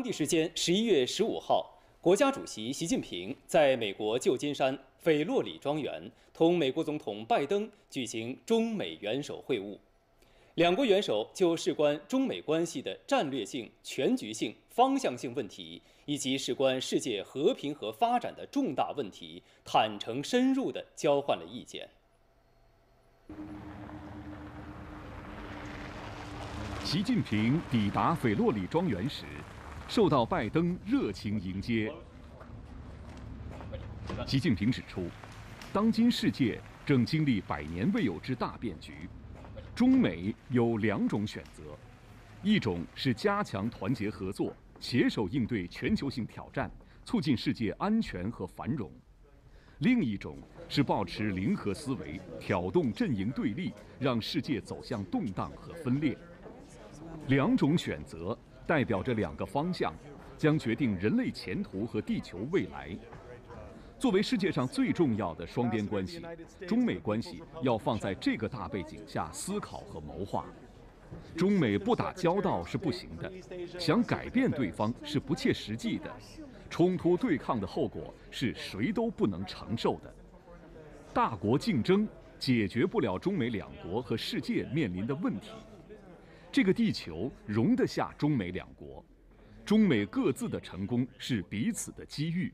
当地时间十一月十五号，国家主席习近平在美国旧金山斐洛里庄园同美国总统拜登举行中美元首会晤，两国元首就事关中美关系的战略性、全局性、方向性问题，以及事关世界和平和发展的重大问题，坦诚深入地交换了意见。习近平抵达斐洛里庄园时。受到拜登热情迎接，习近平指出，当今世界正经历百年未有之大变局，中美有两种选择，一种是加强团结合作，携手应对全球性挑战，促进世界安全和繁荣；另一种是保持零和思维，挑动阵营对立，让世界走向动荡和分裂。两种选择。代表着两个方向，将决定人类前途和地球未来。作为世界上最重要的双边关系，中美关系要放在这个大背景下思考和谋划。中美不打交道是不行的，想改变对方是不切实际的，冲突对抗的后果是谁都不能承受的。大国竞争解决不了中美两国和世界面临的问题。这个地球容得下中美两国，中美各自的成功是彼此的机遇。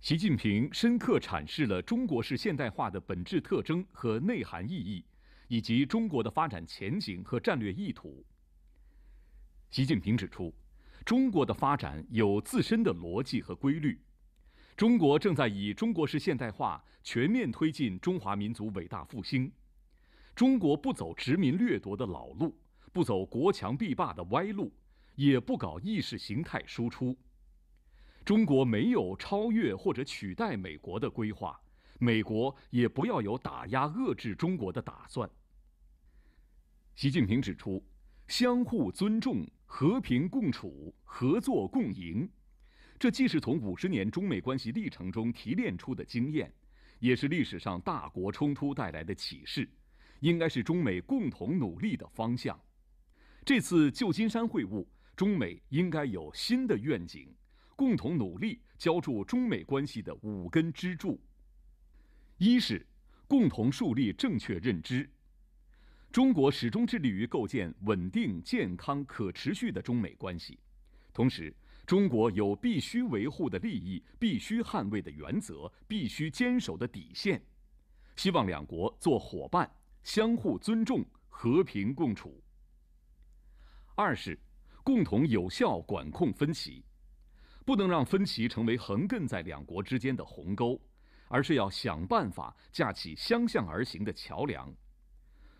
习近平深刻阐释了中国式现代化的本质特征和内涵意义，以及中国的发展前景和战略意图。习近平指出，中国的发展有自身的逻辑和规律，中国正在以中国式现代化全面推进中华民族伟大复兴。中国不走殖民掠夺的老路，不走国强必霸的歪路，也不搞意识形态输出。中国没有超越或者取代美国的规划，美国也不要有打压遏制中国的打算。习近平指出：“相互尊重、和平共处、合作共赢，这既是从五十年中美关系历程中提炼出的经验，也是历史上大国冲突带来的启示。”应该是中美共同努力的方向。这次旧金山会晤，中美应该有新的愿景，共同努力浇筑中美关系的五根支柱：一是共同树立正确认知，中国始终致力于构建稳定、健康、可持续的中美关系；同时，中国有必须维护的利益、必须捍卫的原则、必须坚守的底线。希望两国做伙伴。相互尊重，和平共处。二是，共同有效管控分歧，不能让分歧成为横亘在两国之间的鸿沟，而是要想办法架起相向而行的桥梁。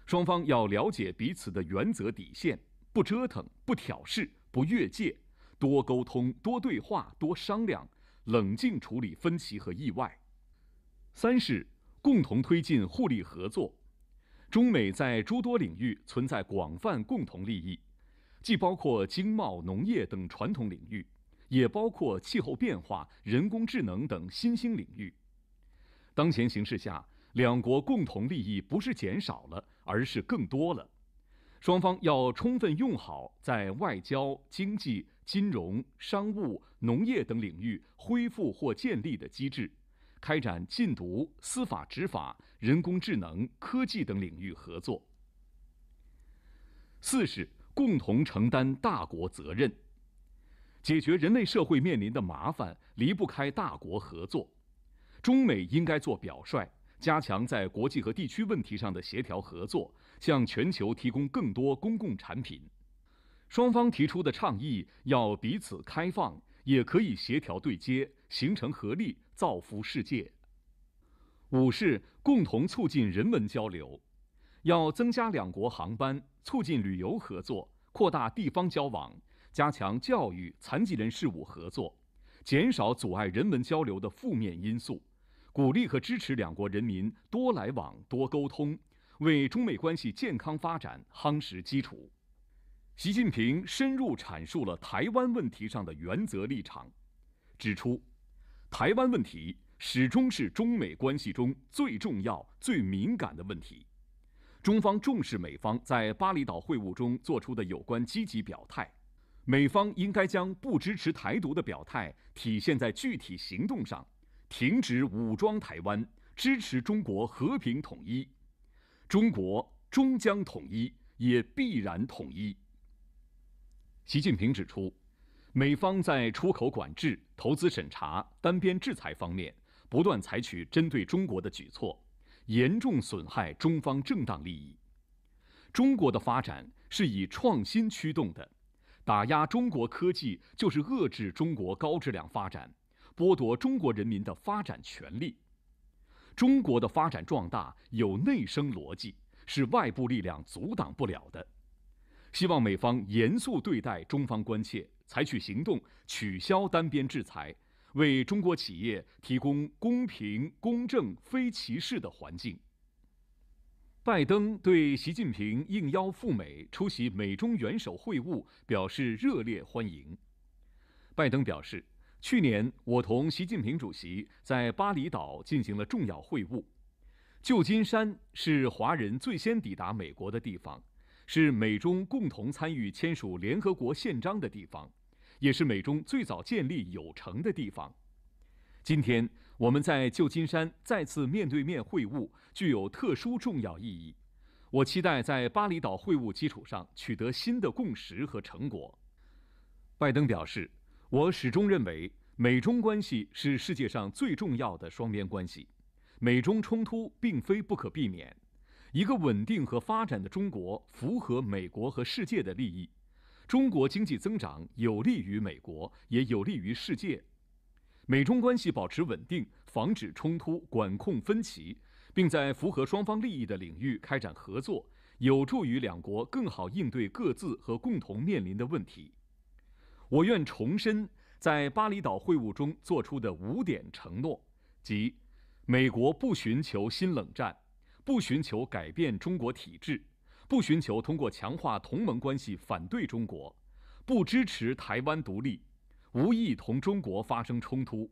双方要了解彼此的原则底线，不折腾，不挑事，不越界，多沟通，多对话，多商量，冷静处理分歧和意外。三是，共同推进互利合作。中美在诸多领域存在广泛共同利益，既包括经贸、农业等传统领域，也包括气候变化、人工智能等新兴领域。当前形势下，两国共同利益不是减少了，而是更多了。双方要充分用好在外交、经济、金融、商务、农业等领域恢复或建立的机制。开展禁毒、司法执法、人工智能、科技等领域合作。四是共同承担大国责任，解决人类社会面临的麻烦离不开大国合作。中美应该做表率，加强在国际和地区问题上的协调合作，向全球提供更多公共产品。双方提出的倡议要彼此开放，也可以协调对接，形成合力。造福世界。五是共同促进人文交流，要增加两国航班，促进旅游合作，扩大地方交往，加强教育、残疾人事务合作，减少阻碍人文交流的负面因素，鼓励和支持两国人民多来往、多沟通，为中美关系健康发展夯实基础。习近平深入阐述了台湾问题上的原则立场，指出。台湾问题始终是中美关系中最重要、最敏感的问题。中方重视美方在巴厘岛会晤中做出的有关积极表态，美方应该将不支持台独的表态体现在具体行动上，停止武装台湾，支持中国和平统一。中国终将统一，也必然统一。习近平指出。美方在出口管制、投资审查、单边制裁方面不断采取针对中国的举措，严重损害中方正当利益。中国的发展是以创新驱动的，打压中国科技就是遏制中国高质量发展，剥夺中国人民的发展权利。中国的发展壮大有内生逻辑，是外部力量阻挡不了的。希望美方严肃对待中方关切。采取行动取消单边制裁，为中国企业提供公平、公正、非歧视的环境。拜登对习近平应邀赴美出席美中元首会晤表示热烈欢迎。拜登表示，去年我同习近平主席在巴厘岛进行了重要会晤。旧金山是华人最先抵达美国的地方。是美中共同参与签署联合国宪章的地方，也是美中最早建立友城的地方。今天我们在旧金山再次面对面会晤，具有特殊重要意义。我期待在巴厘岛会晤基础上取得新的共识和成果。拜登表示：“我始终认为美中关系是世界上最重要的双边关系，美中冲突并非不可避免。”一个稳定和发展的中国符合美国和世界的利益，中国经济增长有利于美国，也有利于世界。美中关系保持稳定，防止冲突，管控分歧，并在符合双方利益的领域开展合作，有助于两国更好应对各自和共同面临的问题。我愿重申在巴厘岛会晤中做出的五点承诺，即：美国不寻求新冷战。不寻求改变中国体制，不寻求通过强化同盟关系反对中国，不支持台湾独立，无意同中国发生冲突。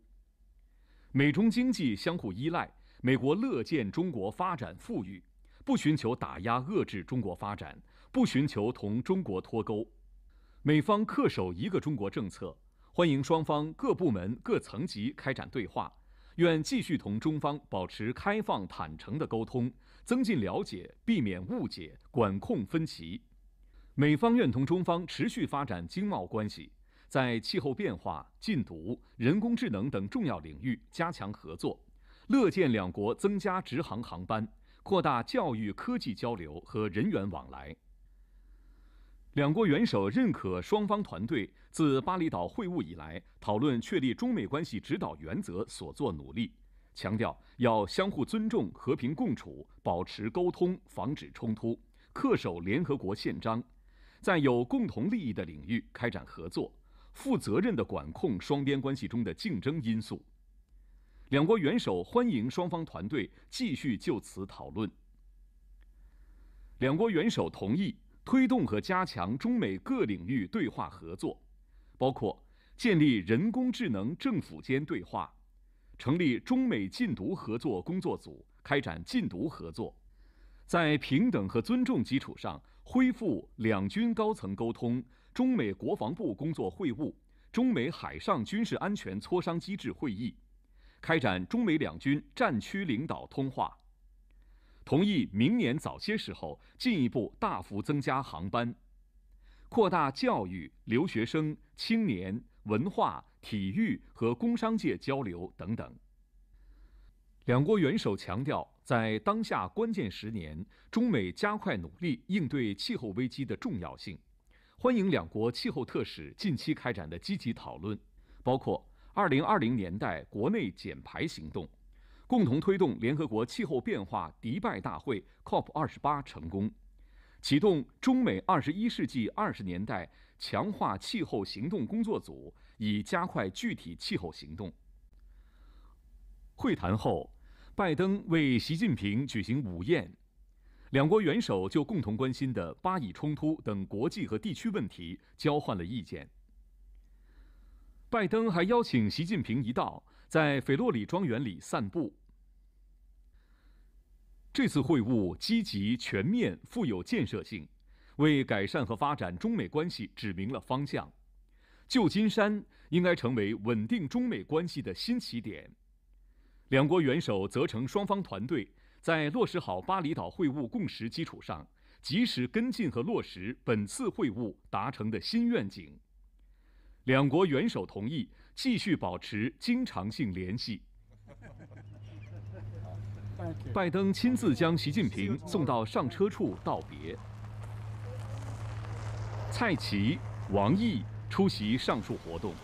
美中经济相互依赖，美国乐见中国发展富裕，不寻求打压遏制中国发展，不寻求同中国脱钩。美方恪守一个中国政策，欢迎双方各部门各层级开展对话。愿继续同中方保持开放、坦诚的沟通，增进了解，避免误解，管控分歧。美方愿同中方持续发展经贸关系，在气候变化、禁毒、人工智能等重要领域加强合作，乐见两国增加直航航班，扩大教育、科技交流和人员往来。两国元首认可双方团队自巴厘岛会晤以来讨论确立中美关系指导原则所做努力，强调要相互尊重、和平共处、保持沟通、防止冲突、恪守联合国宪章，在有共同利益的领域开展合作、负责任的管控双边关系中的竞争因素。两国元首欢迎双方团队继续就此讨论。两国元首同意。推动和加强中美各领域对话合作，包括建立人工智能政府间对话，成立中美禁毒合作工作组，开展禁毒合作，在平等和尊重基础上恢复两军高层沟通，中美国防部工作会晤，中美海上军事安全磋商机制会议，开展中美两军战区领导通话。同意明年早些时候进一步大幅增加航班，扩大教育、留学生、青年、文化、体育和工商界交流等等。两国元首强调，在当下关键十年，中美加快努力应对气候危机的重要性，欢迎两国气候特使近期开展的积极讨论，包括二零二零年代国内减排行动。共同推动联合国气候变化迪拜大会 （COP28） 成功，启动中美21世纪20年代强化气候行动工作组，以加快具体气候行动。会谈后，拜登为习近平举行午宴，两国元首就共同关心的巴以冲突等国际和地区问题交换了意见。拜登还邀请习近平一道。在斐洛里庄园里散步。这次会晤积极、全面、富有建设性，为改善和发展中美关系指明了方向。旧金山应该成为稳定中美关系的新起点。两国元首责成双方团队在落实好巴厘岛会晤共识基础上，及时跟进和落实本次会晤达成的新愿景。两国元首同意继续保持经常性联系。拜登亲自将习近平送到上车处道别。蔡奇、王毅出席上述活动。